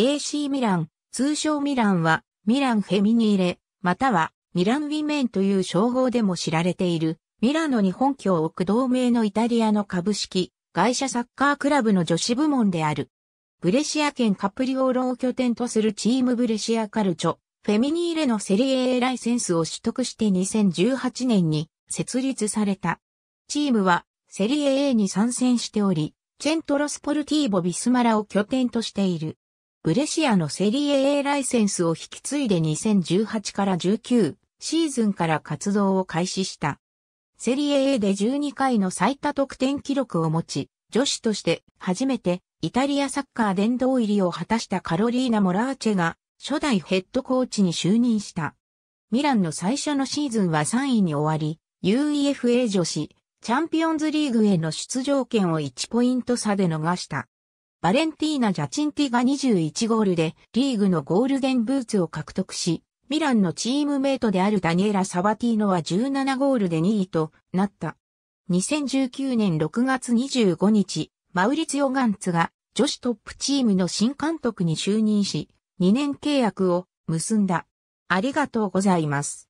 AC ミラン、通称ミランは、ミランフェミニーレ、または、ミランウィメンという称号でも知られている、ミラノに本拠を置く同盟のイタリアの株式、会社サッカークラブの女子部門である。ブレシア県カプリオーロを拠点とするチームブレシアカルチョ、フェミニーレのセリエ A ライセンスを取得して2018年に設立された。チームはセリエ A に参戦しており、チェントロスポルティーボビスマラを拠点としている。ブレシアのセリエ A ライセンスを引き継いで2018から19シーズンから活動を開始した。セリエ A で12回の最多得点記録を持ち、女子として初めてイタリアサッカー殿堂入りを果たしたカロリーナ・モラーチェが初代ヘッドコーチに就任した。ミランの最初のシーズンは3位に終わり、UEFA 女子チャンピオンズリーグへの出場権を1ポイント差で逃した。バレンティーナ・ジャチンティが21ゴールでリーグのゴールデンブーツを獲得し、ミランのチームメイトであるダニエラ・サバティーノは17ゴールで2位となった。2019年6月25日、マウリツヨ・ガンツが女子トップチームの新監督に就任し、2年契約を結んだ。ありがとうございます。